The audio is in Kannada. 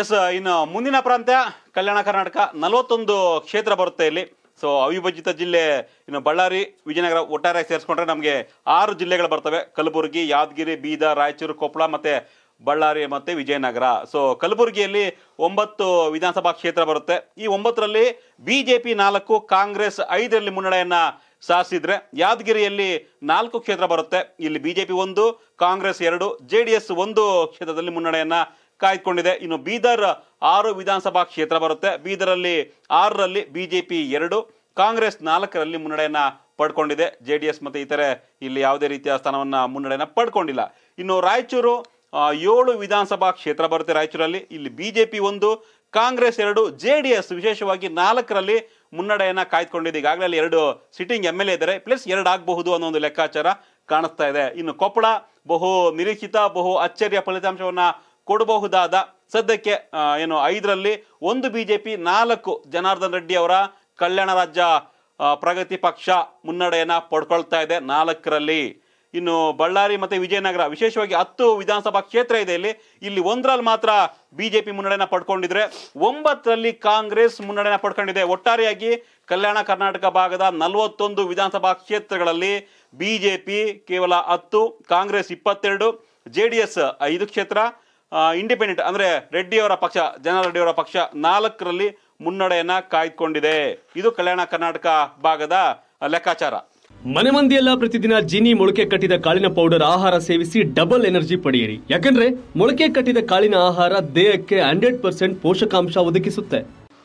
ಎಸ್ ಇನ್ನು ಮುಂದಿನ ಪ್ರಾಂತ್ಯ ಕಲ್ಯಾಣ ಕರ್ನಾಟಕ ನಲವತ್ತೊಂದು ಕ್ಷೇತ್ರ ಬರುತ್ತೆ ಇಲ್ಲಿ ಸೊ ಅವಿಭಜಿತ ಜಿಲ್ಲೆ ಇನ್ನು ಬಳ್ಳಾರಿ ವಿಜಯನಗರ ಒಟ್ಟಾರೆ ಸೇರಿಸ್ಕೊಂಡ್ರೆ ನಮಗೆ ಆರು ಜಿಲ್ಲೆಗಳು ಬರ್ತವೆ ಕಲಬುರಗಿ ಯಾದಗಿರಿ ಬೀದರ್ ರಾಯಚೂರು ಕೊಪ್ಪಳ ಮತ್ತು ಬಳ್ಳಾರಿ ಮತ್ತು ವಿಜಯನಗರ ಸೊ ಕಲಬುರಗಿಯಲ್ಲಿ ಒಂಬತ್ತು ವಿಧಾನಸಭಾ ಕ್ಷೇತ್ರ ಬರುತ್ತೆ ಈ ಒಂಬತ್ತರಲ್ಲಿ ಬಿ ಜೆ ಪಿ ನಾಲ್ಕು ಕಾಂಗ್ರೆಸ್ ಐದರಲ್ಲಿ ಮುನ್ನಡೆಯನ್ನು ಸಾಧಿಸಿದ್ರೆ ಯಾದಗಿರಿಯಲ್ಲಿ ನಾಲ್ಕು ಕ್ಷೇತ್ರ ಬರುತ್ತೆ ಇಲ್ಲಿ ಬಿ ಜೆ ಪಿ ಒಂದು ಕಾಂಗ್ರೆಸ್ ಎರಡು ಜೆ ಡಿ ಎಸ್ ಒಂದು ಕ್ಷೇತ್ರದಲ್ಲಿ ಮುನ್ನಡೆಯನ್ನು ಕಾಯ್ದುಕೊಂಡಿದೆ ಇನ್ನು ಬೀದರ್ ಆರು ವಿಧಾನಸಭಾ ಕ್ಷೇತ್ರ ಬರುತ್ತೆ ಬೀದರಲ್ಲಿ ಆರರಲ್ಲಿ ಬಿಜೆಪಿ ಎರಡು ಕಾಂಗ್ರೆಸ್ ನಾಲ್ಕರಲ್ಲಿ ಮುನ್ನಡೆಯನ್ನ ಪಡ್ಕೊಂಡಿದೆ ಜೆ ಡಿ ಎಸ್ ಮತ್ತು ಇತರೆ ಇಲ್ಲಿ ಯಾವುದೇ ರೀತಿಯ ಸ್ಥಾನವನ್ನು ಮುನ್ನಡೆಯನ್ನು ಪಡ್ಕೊಂಡಿಲ್ಲ ಇನ್ನು ರಾಯಚೂರು ಏಳು ವಿಧಾನಸಭಾ ಕ್ಷೇತ್ರ ಬರುತ್ತೆ ರಾಯಚೂರಲ್ಲಿ ಇಲ್ಲಿ ಬಿಜೆಪಿ ಒಂದು ಕಾಂಗ್ರೆಸ್ ಎರಡು ಜೆ ಡಿ ಎಸ್ ವಿಶೇಷವಾಗಿ ನಾಲ್ಕರಲ್ಲಿ ಮುನ್ನಡೆಯನ್ನು ಕಾಯ್ದುಕೊಂಡಿದೆ ಈಗಾಗಲೇ ಅಲ್ಲಿ ಎರಡು ಸಿಟ್ಟಿಂಗ್ ಎಮ್ ಎಲ್ ಎ ಇದ್ದಾರೆ ಪ್ಲಸ್ ಎರಡು ಆಗಬಹುದು ಅನ್ನೋ ಒಂದು ಲೆಕ್ಕಾಚಾರ ಕಾಣಿಸ್ತಾ ಇದೆ ಇನ್ನು ಕೊಪ್ಪಳ ಬಹು ನಿರೀಕ್ಷಿತ ಬಹು ಅಚ್ಚರಿಯ ಫಲಿತಾಂಶವನ್ನು ಕೊಡಬಹುದಾದ ಸದ್ಯಕ್ಕೆ ಏನು ಐದರಲ್ಲಿ ಒಂದು ಬಿಜೆಪಿ ನಾಲ್ಕು ಜನಾರ್ದನ್ ರೆಡ್ಡಿ ಅವರ ಕಲ್ಯಾಣ ರಾಜ್ಯ ಪ್ರಗತಿ ಪಕ್ಷ ಮುನ್ನಡೆಯನ್ನ ಪಡ್ಕೊಳ್ತಾ ಇದೆ ನಾಲ್ಕರಲ್ಲಿ ಇನ್ನು ಬಳ್ಳಾರಿ ಮತ್ತು ವಿಜಯನಗರ ವಿಶೇಷವಾಗಿ ಹತ್ತು ವಿಧಾನಸಭಾ ಕ್ಷೇತ್ರ ಇದೆ ಇಲ್ಲಿ ಇಲ್ಲಿ ಒಂದರಲ್ಲಿ ಮಾತ್ರ ಬಿ ಜೆ ಪಿ ಮುನ್ನಡೆನ ಪಡ್ಕೊಂಡಿದ್ರೆ ಒಂಬತ್ತರಲ್ಲಿ ಕಾಂಗ್ರೆಸ್ ಮುನ್ನಡೆನ ಪಡ್ಕೊಂಡಿದೆ ಒಟ್ಟಾರೆಯಾಗಿ ಕಲ್ಯಾಣ ಕರ್ನಾಟಕ ಭಾಗದ ನಲವತ್ತೊಂದು ವಿಧಾನಸಭಾ ಕ್ಷೇತ್ರಗಳಲ್ಲಿ ಪಿ ಕೇವಲ ಹತ್ತು ಕಾಂಗ್ರೆಸ್ ಇಪ್ಪತ್ತೆರಡು ಜೆ ಡಿ ಎಸ್ ಐದು ಕ್ಷೇತ್ರ ಇಂಡಿಪೆಂಡೆಂಟ್ ರೆಡ್ಡಿ ರೆಡ್ಡಿಯವರ ಪಕ್ಷ ಜನ ರೆಡ್ಡಿಯವರ ಪಕ್ಷ ನಾಲ್ಕರಲ್ಲಿ ಮುನ್ನಡೆಯನ್ನ ಕಾಯ್ದುಕೊಂಡಿದೆ ಇದು ಕಲ್ಯಾಣ ಕರ್ನಾಟಕ ಭಾಗದ ಲೆಕ್ಕಾಚಾರ ಮನೆ ಮಂದಿಯೆಲ್ಲ ಪ್ರತಿದಿನ ಜೀನಿ ಮೊಳಕೆ ಕಟ್ಟಿದ ಕಾಳಿನ ಪೌಡರ್ ಆಹಾರ ಸೇವಿಸಿ ಡಬಲ್ ಎನರ್ಜಿ ಪಡೆಯಿರಿ ಯಾಕಂದ್ರೆ ಮೊಳಕೆ ಕಟ್ಟಿದ ಕಾಳಿನ ಆಹಾರ ದೇಹಕ್ಕೆ ಹಂಡ್ರೆಡ್ ಪರ್ಸೆಂಟ್ ಪೋಷಕಾಂಶ ಒದಗಿಸುತ್ತೆ